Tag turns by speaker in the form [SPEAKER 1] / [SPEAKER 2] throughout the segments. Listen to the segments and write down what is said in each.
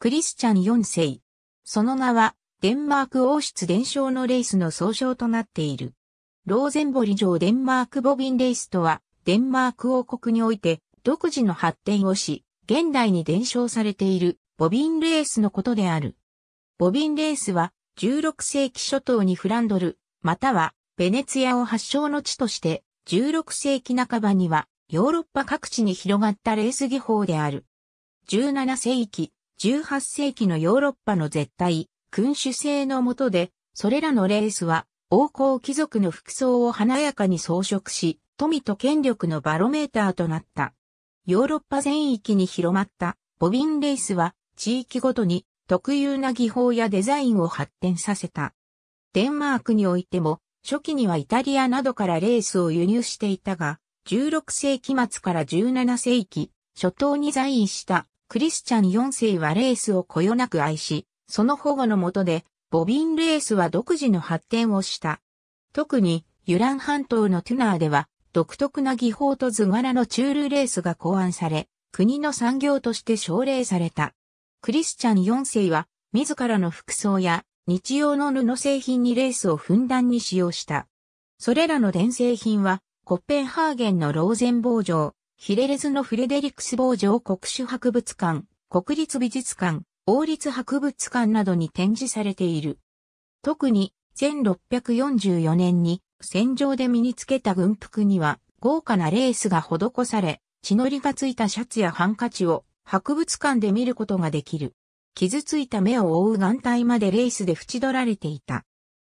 [SPEAKER 1] クリスチャン4世。その名は、デンマーク王室伝承のレースの総称となっている。ローゼンボリ城デンマークボビンレースとは、デンマーク王国において独自の発展をし、現代に伝承されているボビンレースのことである。ボビンレースは、16世紀初頭にフランドル、またはベネツィアを発祥の地として、16世紀半ばにはヨーロッパ各地に広がったレース技法である。17世紀、18世紀のヨーロッパの絶対、君主制のもとで、それらのレースは、王侯貴族の服装を華やかに装飾し、富と権力のバロメーターとなった。ヨーロッパ全域に広まったボビンレースは地域ごとに特有な技法やデザインを発展させた。デンマークにおいても初期にはイタリアなどからレースを輸入していたが、16世紀末から17世紀初頭に在位したクリスチャン4世はレースをこよなく愛し、その保護のもとで、ボビンレースは独自の発展をした。特に、ユラン半島のトゥナーでは、独特な技法と図柄のチュールレースが考案され、国の産業として奨励された。クリスチャン4世は、自らの服装や日用の布製品にレースをふんだんに使用した。それらの伝製品は、コッペンハーゲンのローゼン棒状、ヒレレズのフレデリクス防城国主博物館、国立美術館、王立博物館などに展示されている。特に、1644年に戦場で身につけた軍服には豪華なレースが施され、血のりがついたシャツやハンカチを博物館で見ることができる。傷ついた目を覆う眼帯までレースで縁取られていた。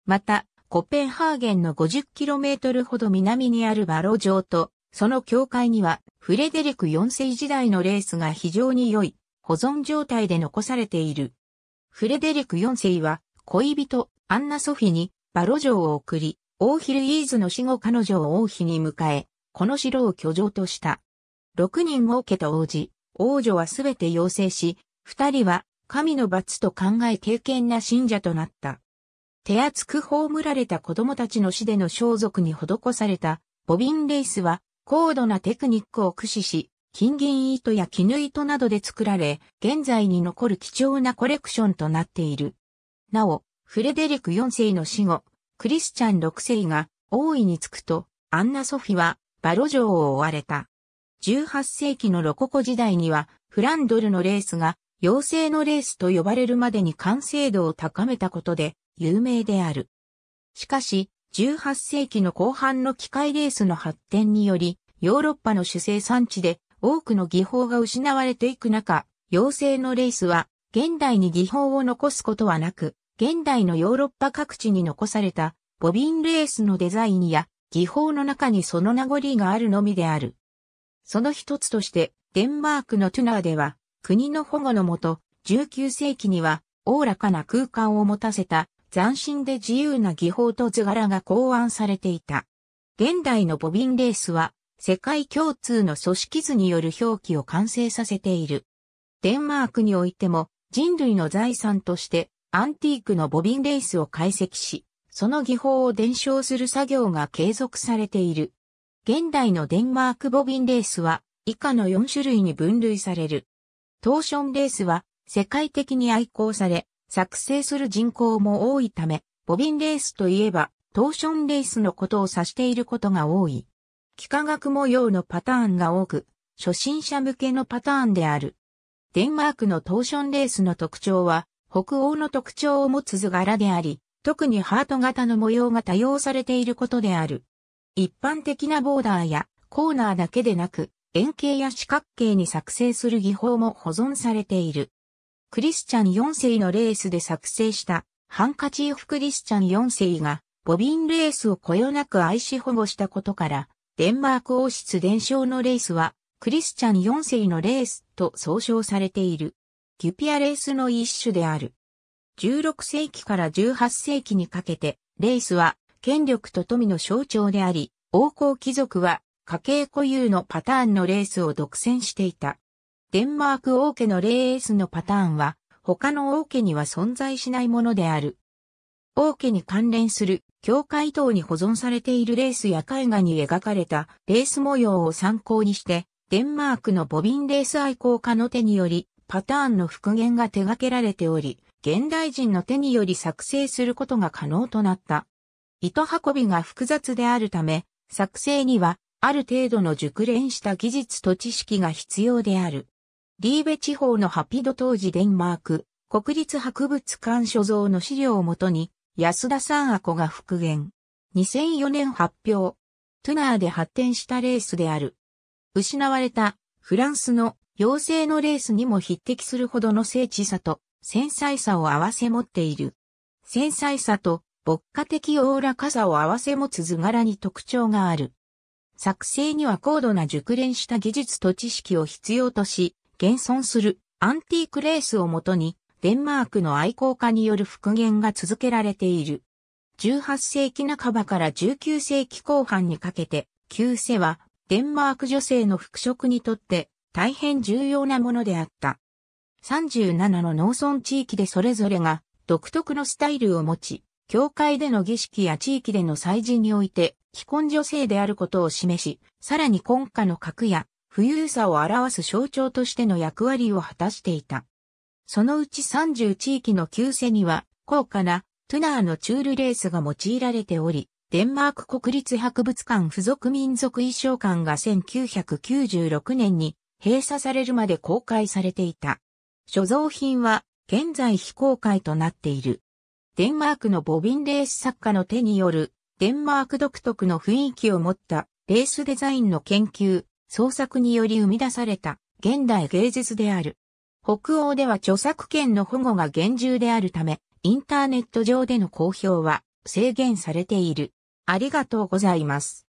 [SPEAKER 1] また、コペンハーゲンの 50km ほど南にあるバロ城とその境界には、フレデリク4世時代のレースが非常に良い、保存状態で残されている。フレデリク4世は、恋人、アンナ・ソフィに、バロ城を送り、オーヒルイーズの死後彼女を王妃に迎え、この城を居城とした。6人をけと王子、王女はすべて要請し、二人は神の罰と考え敬虔な信者となった。手厚く葬られた子供たちの死での装束に施されたボビンレイスは高度なテクニックを駆使し、金銀糸や絹糸などで作られ、現在に残る貴重なコレクションとなっている。なお、フレデリク4世の死後、クリスチャン6世が王位につくと、アンナ・ソフィはバロ城を追われた。18世紀のロココ時代には、フランドルのレースが、妖精のレースと呼ばれるまでに完成度を高めたことで、有名である。しかし、18世紀の後半の機械レースの発展により、ヨーロッパの主生産地で多くの技法が失われていく中、妖精のレースは現代に技法を残すことはなく、現代のヨーロッパ各地に残されたボビンレースのデザインや技法の中にその名残があるのみである。その一つとして、デンマークのトゥナーでは、国の保護のもと、19世紀には、おおらかな空間を持たせた斬新で自由な技法と図柄が考案されていた。現代のボビンレースは、世界共通の組織図による表記を完成させている。デンマークにおいても、人類の財産として、アンティークのボビンレースを解析し、その技法を伝承する作業が継続されている。現代のデンマークボビンレースは、以下の4種類に分類される。トーションレースは、世界的に愛好され、作成する人口も多いため、ボビンレースといえば、トーションレースのことを指していることが多い。幾何学模様のパターンが多く、初心者向けのパターンである。デンマークのトーションレースの特徴は、北欧の特徴を持つ図柄であり、特にハート型の模様が多用されていることである。一般的なボーダーやコーナーだけでなく、円形や四角形に作成する技法も保存されている。クリスチャン4世のレースで作成したハンカチーフクリスチャン4世がボビンレースをこよなく愛し保護したことから、デンマーク王室伝承のレースはクリスチャン4世のレースと総称されている。ギュピアレースの一種である。16世紀から18世紀にかけて、レースは権力と富の象徴であり、王侯貴族は家計固有のパターンのレースを独占していた。デンマーク王家のレーエースのパターンは、他の王家には存在しないものである。王家に関連する教会等に保存されているレースや絵画に描かれたレース模様を参考にして、デンマークのボビンレース愛好家の手により、パターンの復元が手掛けられており、現代人の手により作成することが可能となった。糸運びが複雑であるため、作成にはある程度の熟練した技術と知識が必要である。リーベ地方のハピド当時デンマーク、国立博物館所蔵の資料をもとに、安田んアコが復元。2004年発表。トゥナーで発展したレースである。失われたフランスの妖精のレースにも匹敵するほどの精緻さと繊細さを併せ持っている。繊細さと牧歌的おらかさを併せ持つ図柄に特徴がある。作成には高度な熟練した技術と知識を必要とし、現存するアンティークレースをもとに、デンマークの愛好家による復元が続けられている。18世紀半ばから19世紀後半にかけて、旧世はデンマーク女性の服飾にとって大変重要なものであった。37の農村地域でそれぞれが独特のスタイルを持ち、教会での儀式や地域での祭事において、既婚女性であることを示し、さらに今家の格や富裕さを表す象徴としての役割を果たしていた。そのうち30地域の旧世には、高価なトゥナーのチュールレースが用いられており、デンマーク国立博物館付属民族衣装館が1996年に閉鎖されるまで公開されていた。所蔵品は現在非公開となっている。デンマークのボビンレース作家の手によるデンマーク独特の雰囲気を持ったレースデザインの研究、創作により生み出された現代芸術である。北欧では著作権の保護が厳重であるため、インターネット上での公表は制限されている。ありがとうございます。